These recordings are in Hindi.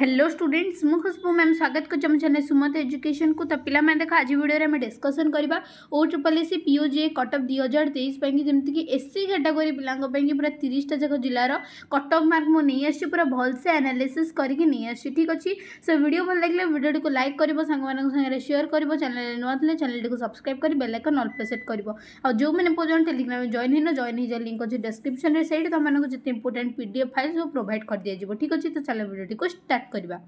हेलो स्टूडेंट्स मुझु मैम स्वागत करम चैनल सुमत एजुकेशन को पिला मैं देख आज भिडियो में डिस्कसन करवा O triple S C PO J cutoff दुई हजार तेईस जमीक एससी कैटागोरी पिलाई की पूरा तीसटा जाक जिलार कटअप मार्क मुझे नहीं आस भलसे आनालीसीस करके नहीं ठीक अच्छे सो भिड भल लगे भिडियो को लाइक कर सांगे सेयर कर चैनल नुआ थे चैनल को सब्सक्राइब कर बेलैकन अल्प सेट कर और जो मैंने पर्यटन टेलीग्राम जॉन है जॉन हो लिंक अच्छे डिस्क्रिप्स में सही तुमको जितने इंपोर्टां पीडफ फाइल सब प्रोभाइड कर दिया जाए ठीक अच्छे तो चलो भिडियो स्टार्ट କରିବା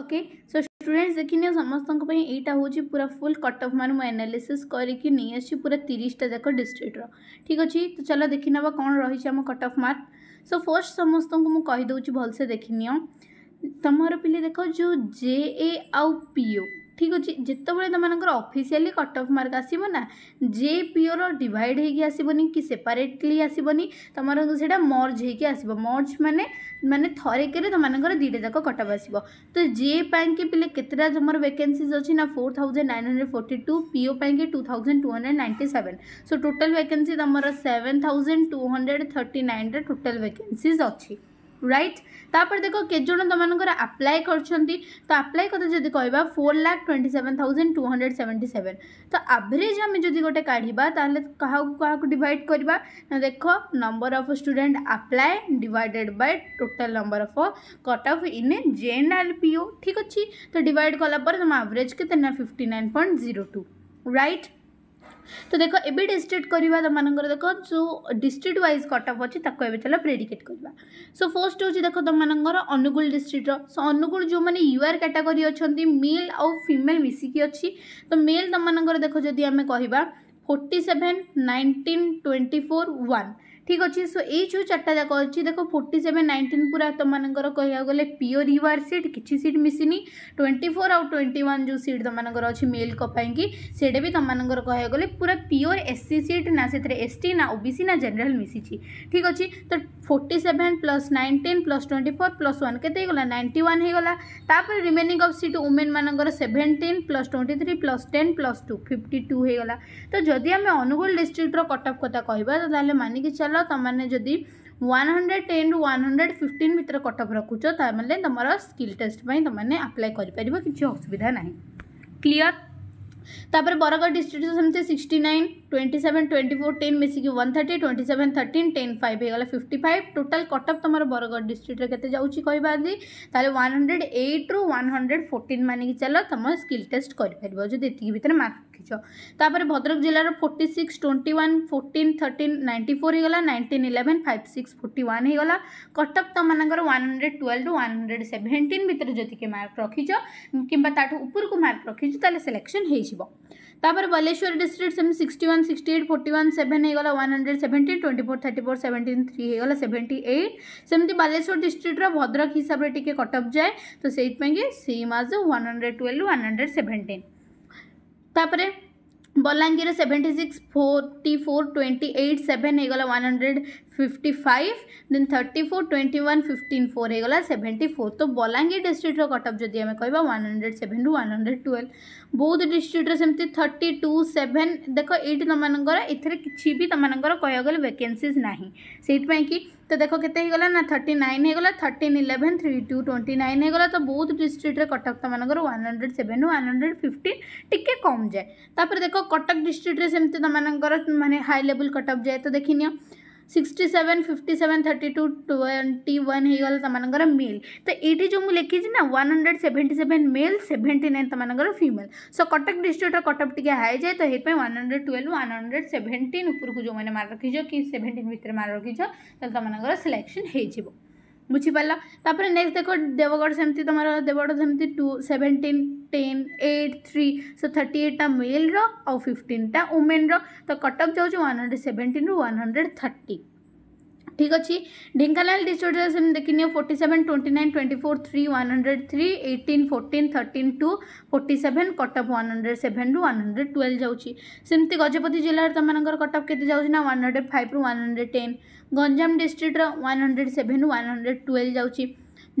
ଓକେ ସୋ ଷ୍ଟୁଡେଣ୍ଟସ୍ ଦେଖିନିଅ ସମସ୍ତଙ୍କ ପାଇଁ ଏଇଟା ହେଉଛି ପୁରା ଫୁଲ୍ କଟ୍ ଅଫ୍ ମାନେ ମୁଁ ଆନାଲିସିସ୍ କରିକି ନେଇ ଆସିଛି ପୁରା ତିରିଶଟା ଯାକ ଡିଷ୍ଟ୍ରିକ୍ଟର ଠିକ୍ ଅଛି ତ ଚାଲ ଦେଖିନେବା କ'ଣ ରହିଛି ଆମ cut off mark so first ସମସ୍ତଙ୍କୁ ମୁଁ କହିଦେଉଛି ଭଲସେ ଦେଖିନିଅ ତୁମର ପିଲେ ଦେଖ ଯେଉଁ ଜେ ଏ ଆଉ ପିଓ ठीक अच्छे जितेबाला तुम अफिसीआली कट अफ मार्क आसबना जे पीओ रिभाइड हो कि सेपरेटली आसबनी तुम से मर्ज हो मर्ज मैंने मैंने थर कि तुम दुटा जाक कट अफ आस तो जेपी पे कतेटा तुम वैकेसी अच्छी ना four thousand nine hundred forty two PO पाई two thousand two hundred ninety seven so total vacancy तुम seven thousand two hundred thirty nine total vacancy अच्छी রাইট তাপরে দেখ কেজন তোমার আপ্লাই করছেন তো আপ্লাই কথা যদি কহবা four lakh twenty seven thousand two hundred seventy seven তো আভরেজ আমি যদি গোটে কাঢ়া তাহলে কাহকু কাহকু ডিভাইড করা দেখ number of student apply divided by total number of cut off in J and all PO ঠিক আছে তো ডিভাইড কলাপরে তোমার আভরেজ কেতে না fifty nine point zero two right তো দেখ এবে ডিস্ট্রিক্ট করা তোমাদের দেখ যে ডিস্ট্রিক্ট ওয়াইজ কটঅফ অছি তাকে এবে চলো প্রেডিকেট করা সো ফার্স্ট হচ্ছে দেখ তোমাদের অনুগুল ডিস্ট্রিক্টর সো অনুগুল যে ইউআর ক্যাটাগোরি অনেক মেল আউ ফিমেল মিশিকি অছি তো মেল তোমাদের দেখ যদি আমি কহবা forty seven nineteen twenty four one ठीक अच्छे सो जो चार्टा जाक अच्छे देख फोर्टी सेवेन नाइंटीन पूरा तुमर कह गले प्योर युआर सीट किसी सीट मिसनी ट्वेंटी फोर आउ ट्वेंटी वन जो सीट तुमर अच्छी मेल कपाई से तुमर कह गले पूरा प्योर एस सी सीट ना से एस टी ना ओबीसी ना जेनेल मिसी ठीक अच्छे तो forty seven plus nineteen plus twenty four plus one के गला नाइंटी वन होगा रिमेनिंग अफ सीट वुमेन मान seventeen plus twenty three plus ten plus two fifty two होगा तो जदि आम अनुगुल डिस्ट्रिक्टर कटअप कथा कह मानिक चल तुमने जदि वन हंड्रेड टेन रु वन हंड्रेड फिफ्टन भितर कटअफ रखुच तेल तुम स्किल टेस्ट तुमने आप्लाय कर किसी असुविधा ना क्लीयर तापर Bargarh district sixty nine twenty seven twenty four ten मिसिकी one thirty twenty seven thirteen ten five होगा फिफ्टी फाइव टोटाल कटअप तुम बरगढ़ डिस्ट्रिक्ट के कहते ताले वन हंड्रेड एइट रु वन हंड्रेड फोर्टन मानिक चल तुम स्किल टेस्ट कर जब भितर मार्क तापर भद्रक जिलार forty six twenty one fourteen thirteen ninety four हो गला nineteen eleven five six forty one हो गला कटक तुम वन हंड्रेड ट्वेल्व रू वन हंड्रेड सेवेन्टीन भितर जी मार्क रखिछ कि उपरको मार्क रखिछ तेज़े सिलेक्शन हो तापर Baleshwar district same sixty one sixty eight forty one seven हो गला one hundred seventy twenty four thirty seventeen three हो गला सेवेन्टी एट सेमती बालेश्वर डिस्ट्रिक्टर भद्रक हिसाब से टे कटअप जाए तो से मार्ज one hundred twelve one hundred seventeen ତାପରେ Bolangir seventy six forty four twenty eight seven ହେଇଗଲା one hundred fifty five then twenty 21 fifteen four होगा फोर तो बलांगीर डिस्ट्रिक्टर कटअप जब कह one hundred seven to one hundred twelve Boudh डिस्ट्रिक्टर सेम थर्टी टू सेवेन देख ये तुम एथेर किसी भी तुम कह वैकेसीज तो देख के ना थर्टी नाइन होगा thirteen eleven three two twenty nine होगा तो बहुत डिस्ट्रिक्ट कटक तुम one hundred seven one hundred fifteen टी कम जाए तापर देख कटक डिस्ट्रिक्ट सेमती तुम मैंने हाई लेवल कटअप जाए तो देखनी sixty seven fifty seven thirty two twenty male तो ये जो मुझे लिखी ना one hundred seven male seventy nine तुम female so Cuttack district cutoff टे हाई जाए तो one hundred twelve one hundred seventeen उपरकू जो मैंने मार रखीज कि सेवेन्टीन भितर मार रखीज तो तुम्हारे सिलेक्शन हो बुझिपाल तापर नेक्स्ट देख देवगढ़ सेमती तुम देवगढ़ सेमती two seventeen ten eight three so thirty एटा मेल रो फिफ्टीनटा वुमेन रो तो कटक जाऊँ वन हंड्रेड सेवेन्टीन रू वन हंड्रेड थर्टी ঠিক আছে ঢেঙ্কানাল ডিস্ট্রিক্টরে সেমি দেখিনিও forty seven twenty nine twenty four three one hundred three eighteen fourteen thirteen two forty seven cutoff one hundred seven রু ওয়ান ହଣ୍ଡ୍ରେଡ଼ ଟୁଏଲ୍ଭ ଯାଉଛି ସେମିତି ଗଜପତି ଜିଲ୍ଲାରେ ତୁମମାନଙ୍କର କଟ୍ ଅଫ୍ କେତେ ଯାଉଛି ନା ୱାନ୍ ହଣ୍ଡ୍ରେଡ଼ ଫାଇଭ୍ରୁ ୱାନ୍ ହଣ୍ଡ୍ରେଡ଼ ଟେନ୍ ଗଞ୍ଜାମ ଡିଷ୍ଟ୍ରିକ୍ଟର one hundred seven one hundred twelve ଯାଉଛି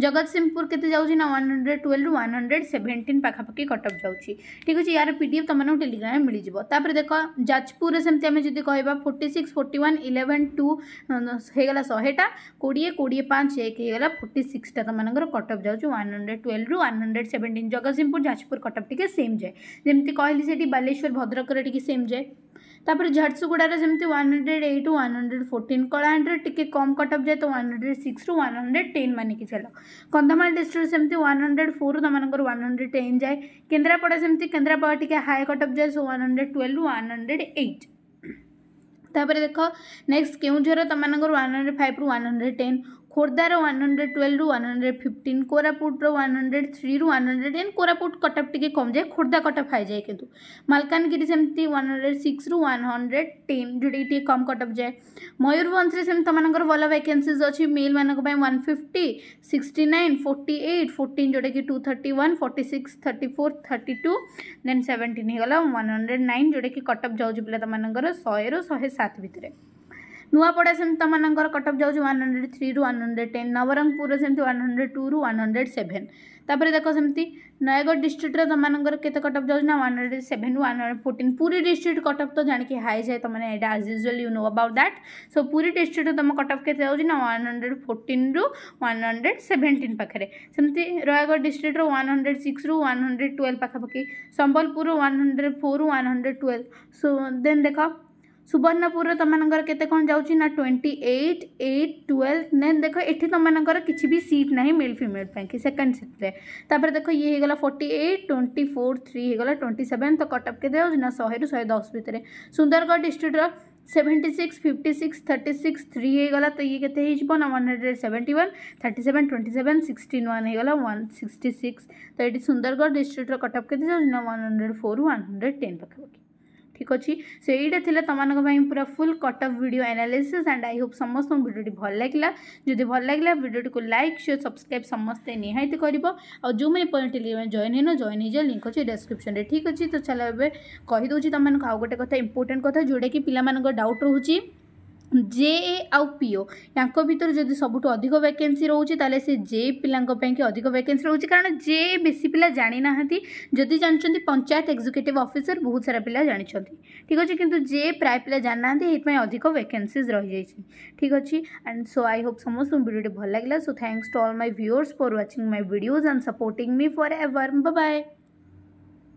जगत सिंहपुर के जाऊँ ना वन हंड्रेड ट्वेल्व रू वन हंड्रेड सेवेन्टीन पाखापाखी कटक जाऊँगी ठीक अच्छे यार पी डीएफ तुमको टेलीग्राम में मिल जाता देख जाजपुर से कह forty six forty one eleven two होगा शहेटा कोड़े कोड़े पाँच एक होगा फोर्ट सिक्सटा तुमको कटक जाऊँ वन हंड्रेड ट्वेल्व रू one hundred seventeen Jagatsinghpur Jajpur Cuttack टी सेम जाए जमी कहली से बालेश्वर भद्रक सेम जाए तापर झारसुगुड़ा जमी वन हंड्रेड एट रू वन हंड्रेड फोर्टन कलाहां टी कम कटअप जाए तो वन हंड्रेड सिक्स रू वन हंड्रेड टेन मानिक चल କନ୍ଧମାଳ ଡିଷ୍ଟ୍ରିକ୍ଟ ସେମିତି ୱାନ୍ ହଣ୍ଡ୍ରେଡ଼ ଫୋର୍ରୁ ତମାନଙ୍କର ୱାନ୍ ହଣ୍ଡ୍ରେଡ଼ ଟେନ୍ ଯାଏ କେନ୍ଦ୍ରାପଡ଼ା ସେମିତି କେନ୍ଦ୍ରାପଡ଼ା ଟିକେ ହାଇ କଟ୍ ଅଫ୍ ଯାଏ ସୋ ୱାନ୍ ହଣ୍ଡ୍ରେଡ଼ ଟୁଏଲ୍ଭରୁ ୱାନ୍ ହଣ୍ଡ୍ରେଡ଼ ଏଇଟ୍ ତାପରେ ଦେଖ ନେକ୍ସଟ କେଉଁଝର ତମାନଙ୍କର ୱାନ୍ ହଣ୍ଡ୍ରେଡ଼ ଫାଇଭରୁ ୱାନ୍ ହଣ୍ଡ୍ରେଡ଼ ଟେନ୍ ଖୋର୍ଦ୍ଧାର ୱାନ୍ ହଣ୍ଡ୍ରେଡ଼ ଟୁଏଲ୍ଭରୁ ୱାନ୍ ହଣ୍ଡ୍ରେଡ଼ ଫିଫ୍ଟିନ୍ କୋରାପୁଟର ୱାନ୍ ହଣ୍ଡ୍ରେଡ଼ ଥ୍ରୀରୁ one hundred ten Koraput Cuttack ଟିକେ କମିଯାଏ ଖୋର୍ଦ୍ଧା କଟକ ହାଇଯାଏ କିନ୍ତୁ ମାଲକାନଗିରି ସେମିତି ୱାନ୍ ହଣ୍ଡ୍ରେଡ଼ ସିକ୍ସରୁ ୱାନ୍ ହଣ୍ଡ୍ରେଡ଼ ଟେନ୍ ଯେଉଁଟାକି ଟିକେ କମ୍ କଟକ ଯାଏ ମୟୂରଭଞ୍ଜରେ ସେମିତି ତୁମମାନଙ୍କର ଭଲ ଭ୍ୟାକେନ୍ସିଜ୍ ଅଛି ମେଲ୍ମାନଙ୍କ ପାଇଁ one fifty sixty nine forty eight fourteen ଯେଉଁଟାକି two thirty one forty six thirty four thirty two then seventeen ହେଇଗଲା ୱାନ୍ ହଣ୍ଡ୍ରେଡ଼ ନାଇନ୍ ଯେଉଁଟାକି କଟକ ଯାଉଛି ପିଲା ତୁମମାନଙ୍କର ଶହେରୁ ଶହେ ସାତ ଭିତରେ नुआपड़ा से तुमर कटअप जाऊँ वन हंड्रेड थ्री रु वन हंड्रेड टेन नवरंगपुर से वन हंड्रेड टू रु वन हंड्रेड सेवेन तापर देख सेमती नयगढ़ डिस्ट्रिक्टर तुमर के कटअप जाऊँ ना वन हंड्रेड सेवेन रु one hundred fourteen Puri district cut off तो जाणी हाई जाए तुम एटा as usual you know about that so Puri district तुम कटअप के जाऊँ ना वन हंड्रेड फोर्टन रु वन हंड्रेड सेवेन्टीन पाखे सेमती रयगढ़ डिस्ट्रिक्टर वन हंड्रेड सिक्स रु वन हंड्रेड টুয়েলভ পাখাপাখি Sambalpur one hundred four one hundred twelve so then দেখ सुवर्णपुर तुमर के कौन जा ट्वेंटी एट एट ट्वेल्व ने देख ये तुमर किसी सीट ना मेल फिमेल कि सेकेंड सीट में तपर देख ये होगा forty eight twenty four three होगा ट्वेंटी सेवेन तो कटअप के ना शहे रू शे दस भितर सुंदरगढ़ डिस्ट्रिक्टर seventy six fifty six thirty six three होगा तो ये के one hundred seventy one thirty seven twenty seven sixteen one हो गला वन सिक्सटी सिक्स तो ये सुंदरगढ़ डिस्ट्रिक्ट कटअप के one hundred four one hundred ten पाखापाखी ঠিক ଅଛି ସେଇଟା ଥିଲା ତମାନଙ୍କ ପାଇଁ ପୁରା full cut off video analysis and I hope ସମସ୍ତଙ୍କୁ ଭିଡ଼ିଓଟି ଭଲ ଲାଗିଲା ଯଦି ଭଲ ଲାଗିଲା ଭିଡ଼ିଓଟିକୁ ଲାଇକ୍ ସେୟାର ସବସ୍କ୍ରାଇବ୍ ସମସ୍ତେ ନିହାତି କରିବ ଆଉ ଯେଉଁମାନେ ପର୍ଯ୍ୟନ୍ତ ଟେଲିଗ୍ରାମ୍ ଜଏନ୍ ହେଇନ ଜଏନ୍ ହେଇଯାଅ ଲିଙ୍କ୍ ଅଛି ଡେସ୍କ୍ରିପ୍ସନ୍ରେ ଠିକ୍ ଅଛି ତ ଚାଲ ଏବେ କହିଦେଉଛି ତମମାନଙ୍କୁ ଆଉ ଗୋଟେ କଥା ଇମ୍ପୋର୍ଟାଣ୍ଟ କଥା ଯେଉଁଟାକି ପିଲାମାନଙ୍କ ଡାଉଟ୍ ରହୁଛି ଜେଏ ଆଉ ପିଓ ୟାଙ୍କ ଭିତରୁ ଯଦି ସବୁଠୁ ଅଧିକ ଭ୍ୟାକେନ୍ସି ରହୁଛି ତାହେଲେ ସେ ଜେଏ ପିଲାଙ୍କ ପାଇଁକି ଅଧିକ ଭ୍ୟାକେନ୍ସି ରହୁଛି କାରଣ ଜେଏ ବେଶୀ ପିଲା ଜାଣିନାହାନ୍ତି ଯଦି ଜାଣିଛନ୍ତି ପଞ୍ଚାୟତ ଏକ୍ଜିକ୍ୟୁଟିଭ୍ ଅଫିସର ବହୁତ ସାରା ପିଲା ଜାଣିଛନ୍ତି ଠିକ୍ ଅଛି କିନ୍ତୁ ଜେଏ ପ୍ରାୟ ପିଲା ଜାଣିନାହାନ୍ତି ଏଇଥିପାଇଁ ଅଧିକ ଭ୍ୟାକେନ୍ସିଜ୍ ରହିଯାଇଛି ଠିକ୍ ଅଛି ଆଣ୍ଡ ସୋ ଆଇ ହୋପ୍ ସମସ୍ତଙ୍କୁ ଭିଡ଼ିଓଟି ଭଲ ଲାଗିଲା so thanks to all my viewers for watching my videos and supporting me for ever bye